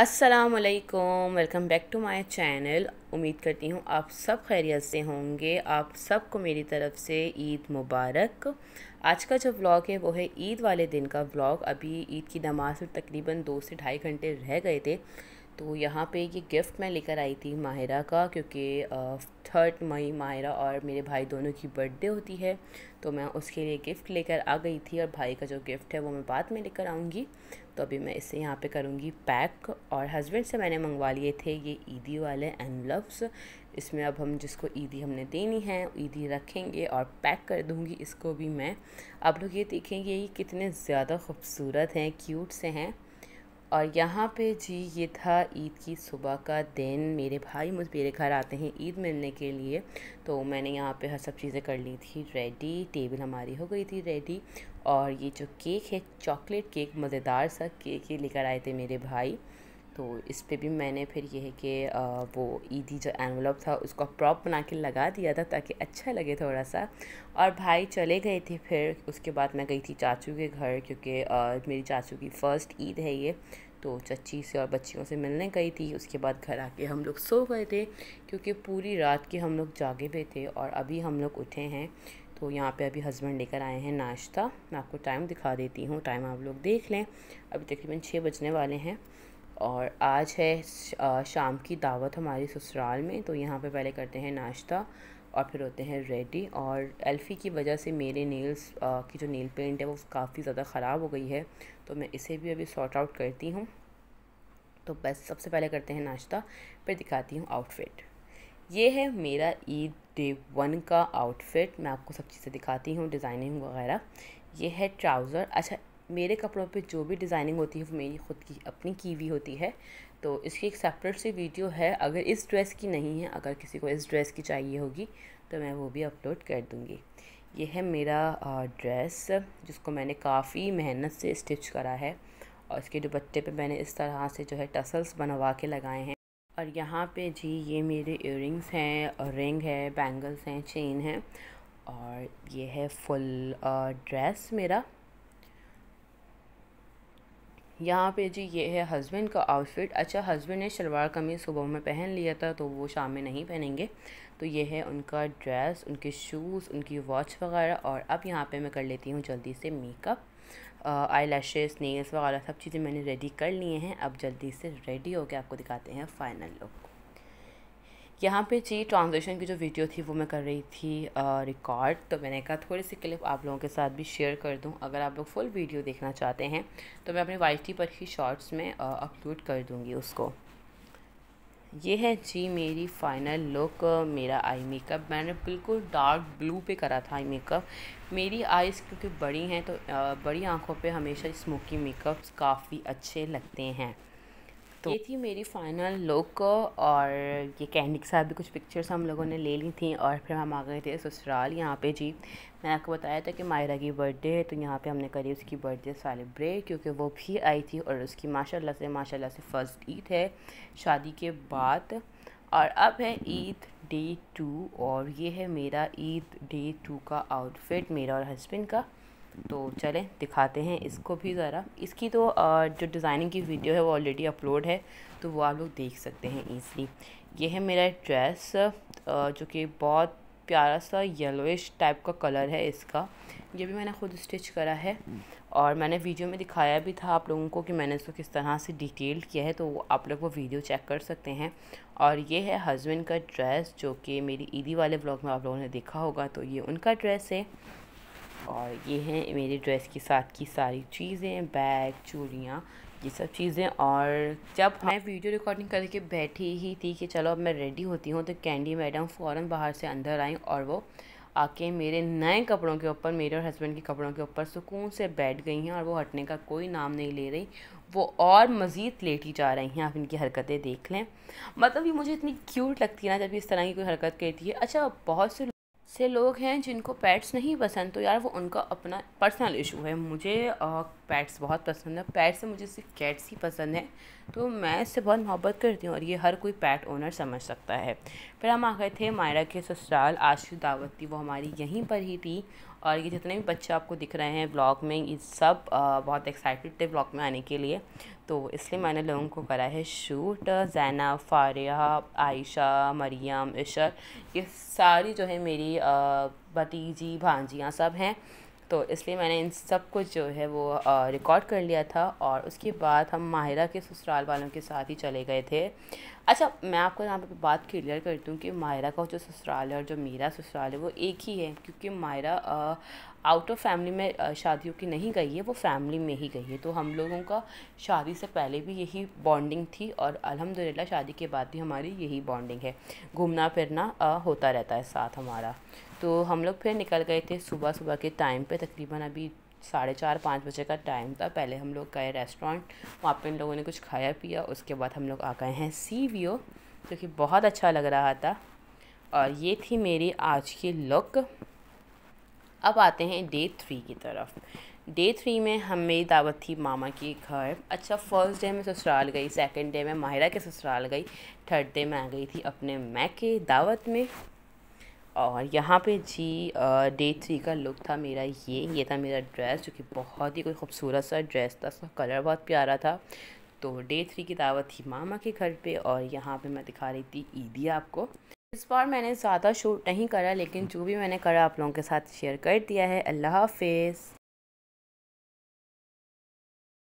असलकम welcome back to my channel उम्मीद करती हूँ आप सब खैरियत से होंगे आप सबको मेरी तरफ से ईद मुबारक आज का जो व्लॉग है वो है ईद वाले दिन का व्लॉग अभी ईद की नमाज में तकरीबन दो से ढाई घंटे रह गए थे तो यहाँ पे ये गिफ्ट मैं लेकर आई थी माहिरा का क्योंकि थर्ड मई माहिरा और मेरे भाई दोनों की बर्थडे होती है तो मैं उसके लिए गिफ्ट लेकर आ गई थी और भाई का जो गिफ्ट है वो मैं बाद में लेकर आऊँगी तो अभी मैं इसे यहाँ पे करूँगी पैक और हस्बैंड से मैंने मंगवा लिए थे ये ईदी वाले एनवलप्स इसमें अब हम जिसको ईदी हमने देनी है ईदी रखेंगे और पैक कर दूँगी इसको भी मैं आप लोग ये देखेंगे ये कितने ज़्यादा खूबसूरत हैं क्यूट से हैं और यहाँ पे जी ये था ईद की सुबह का दिन मेरे भाई मुझ मेरे घर आते हैं ईद मिलने के लिए तो मैंने यहाँ पे हर सब चीज़ें कर ली थी रेडी टेबल हमारी हो गई थी रेडी और ये जो केक है चॉकलेट केक मज़ेदार सा केक ही लेकर आए थे मेरे भाई तो इस पर भी मैंने फिर यह है कि वो ईदी जो एनवलप था उसको प्रॉप बना के लगा दिया था ताकि अच्छा लगे थोड़ा सा और भाई चले गए थे फिर उसके बाद मैं गई थी चाचू के घर क्योंकि मेरी चाचू की फ़र्स्ट ईद है ये तो चची से और बच्चियों से मिलने गई थी उसके बाद घर आके हम लोग सो गए थे क्योंकि पूरी रात के हम लोग जागे हुए थे और अभी हम लोग उठे हैं तो यहाँ पे अभी हस्बैंड लेकर आए हैं नाश्ता मैं आपको टाइम दिखा देती हूँ टाइम आप लोग देख लें अभी तकरीबन छः बजने वाले हैं और आज है शाम की दावत हमारी ससुराल में तो यहाँ पे पहले करते हैं नाश्ता और फिर होते हैं रेडी और एल्फ़ी की वजह से मेरे नेल्स की जो नेल पेंट है वो काफ़ी ज़्यादा ख़राब हो गई है तो मैं इसे भी अभी सॉर्ट आउट करती हूँ तो बस सबसे पहले करते हैं नाश्ता फिर दिखाती हूँ आउटफिट ये है मेरा ईद डे वन का आउटफिट मैं आपको सब चीज़ें दिखाती हूँ डिज़ाइनिंग वगैरह ये है ट्राउज़र अच्छा मेरे कपड़ों पे जो भी डिज़ाइनिंग होती है वो मेरी ख़ुद की अपनी की हुई होती है तो इसकी एक सेपरेट सी वीडियो है अगर इस ड्रेस की नहीं है अगर किसी को इस ड्रेस की चाहिए होगी तो मैं वो भी अपलोड कर दूँगी ये है मेरा ड्रेस जिसको मैंने काफ़ी मेहनत से स्टिच करा है और इसके दुपट्टे पे मैंने इस तरह से जो है टसल्स बनवा के लगाए हैं और यहाँ पे जी ये मेरे इयरिंग्स हैं और रिंग है बैंगल्स हैं चेन है और ये है फुल ड्रेस मेरा यहाँ पे जी ये है हस्बैंड का आउटफिट अच्छा हस्बैंड ने शलवार कमीज सुबह में पहन लिया था तो वो शाम में नहीं पहनेंगे तो ये है उनका ड्रेस उनके शूज़ उनकी वॉच वगैरह और अब यहाँ पे मैं कर लेती हूँ जल्दी से मेकअप आई लैशेज़ नेल्स वगैरह सब चीज़ें मैंने रेडी कर लिए हैं अब जल्दी से रेडी होकर आपको दिखाते हैं फ़ाइनल लुक यहाँ पे जी ट्रांजेक्शन की जो वीडियो थी वो मैं कर रही थी रिकॉर्ड तो मैंने कहा थोड़ी सी क्लिप आप लोगों के साथ भी शेयर कर दूँ अगर आप लोग फुल वीडियो देखना चाहते हैं तो मैं अपने वाई पर ही शॉर्ट्स में अपलोड कर दूँगी उसको ये है जी मेरी फाइनल लुक मेरा आई मेकअप मैंने बिल्कुल डार्क ब्लू पे करा था आई मेकअप मेरी आइज़ क्योंकि बड़ी हैं तो बड़ी आँखों पे हमेशा स्मोकी मेकअप्स काफ़ी अच्छे लगते हैं तो ये थी मेरी फाइनल लुक और ये कैंडी के साथ भी कुछ पिक्चर्स हम लोगों ने ले ली थी और फिर हम आ गए थे ससुराल यहाँ पे जी मैंने आपको बताया था कि मायरा की बर्थडे है तो यहाँ पे हमने करी उसकी बर्थडे सेलिब्रेट क्योंकि वो भी आई थी और उसकी माशाल्लाह से माशाल्लाह से फ़र्स्ट ईद है शादी के बाद और अब है ईद डे टू और ये है मेरा ईद डे टू का आउटफिट मेरा और हस्बैंड का तो चलें दिखाते हैं इसको भी ज़रा इसकी तो जो डिज़ाइनिंग की वीडियो है वो ऑलरेडी अपलोड है तो वो आप लोग देख सकते हैं ईजली ये है मेरा ड्रेस जो कि बहुत प्यारा सा येलोइश टाइप का कलर है इसका ये भी मैंने ख़ुद स्टिच करा है और मैंने वीडियो में दिखाया भी था आप लोगों को कि मैंने इसको किस तरह से डिटेल किया है तो आप लोग वो वीडियो चेक कर सकते हैं और ये है हस्बैंड का ड्रेस जो कि मेरी ईदी वाले ब्लॉग में आप लोगों ने देखा होगा तो ये उनका ड्रेस है और ये हैं मेरी ड्रेस के साथ की सारी चीज़ें बैग चूड़ियाँ ये सब चीज़ें और जब मैं वीडियो रिकॉर्डिंग करके बैठी ही थी कि चलो अब मैं रेडी होती हूँ तो कैंडी मैडम फ़ौर बाहर से अंदर आई और वो आके मेरे नए कपड़ों के ऊपर मेरे और हस्बैंड के कपड़ों के ऊपर सुकून से बैठ गई हैं और वो हटने का कोई नाम नहीं ले रही वो और मज़ीद लेटी जा रही हैं आप इनकी हरकतें देख लें मतलब ये मुझे इतनी क्यूट लगती है ना जब इस तरह की कोई हरकत करती है अच्छा बहुत से से लोग हैं जिनको पैट्स नहीं पसंद तो यार वो उनका अपना पर्सनल इशू है मुझे पैट्स बहुत पसंद है पैट्स से मुझे सिर्फ कैट्स ही पसंद है तो मैं इससे बहुत मोहब्बत करती हूँ और ये हर कोई पैट ओनर समझ सकता है फिर हम आ गए थे मायरा के ससुराल आशु दावत थी वो हमारी यहीं पर ही थी और ये जितने भी बच्चे आपको दिख रहे हैं ब्लॉग में ये सब बहुत एक्साइटेड थे ब्लॉग में आने के लिए तो इसलिए मैंने लोगों को करा है शूट जैना फारिया आयशा मरियम इशर ये सारी जो है मेरी भतीजी भांजियाँ सब हैं तो इसलिए मैंने इन सब कुछ जो है वो रिकॉर्ड कर लिया था और उसके बाद हम माहिरा के ससुराल वालों के साथ ही चले गए थे अच्छा मैं आपको यहाँ पे बात क्लियर करती हूँ कि माहिरा का जो ससुराल है और जो मेरा ससुराल है वो एक ही है क्योंकि माहिरा आउट ऑफ फैमिली में शादियों की नहीं गई है वो फैमिली में ही गई है तो हम लोगों का शादी से पहले भी यही बॉन्डिंग थी और अलहमदिल्ला शादी के बाद भी हमारी यही बॉन्डिंग है घूमना फिरना आ, होता रहता है साथ हमारा तो हम लोग फिर निकल गए थे सुबह सुबह के टाइम पे तकरीबन अभी साढ़े चार पाँच बजे का टाइम था पहले हम लोग गए रेस्टोरेंट वहाँ पर इन लोगों ने कुछ खाया पिया उसके बाद हम लोग आ गए हैं सी वी जो कि बहुत अच्छा लग रहा था और ये थी मेरी आज की लुक अब आते हैं डे थ्री की तरफ डे थ्री में हम मेरी दावत थी मामा के घर अच्छा फर्स्ट डे में ससुराल गई सेकंड डे में माहिरा के ससुराल गई थर्ड डे मैं गई थी अपने मैं के दावत में और यहाँ पे जी डे थ्री का लुक था मेरा ये ये था मेरा ड्रेस जो कि बहुत ही कोई खूबसूरत सा ड्रेस था उसका कलर बहुत प्यारा था तो डे थ्री की दावत थी मामा के घर पे और यहाँ पे मैं दिखा रही थी ईदी आपको इस बार मैंने ज़्यादा शूट नहीं करा लेकिन जो भी मैंने करा आप लोगों के साथ शेयर कर दिया है अल्लाह हाफिज़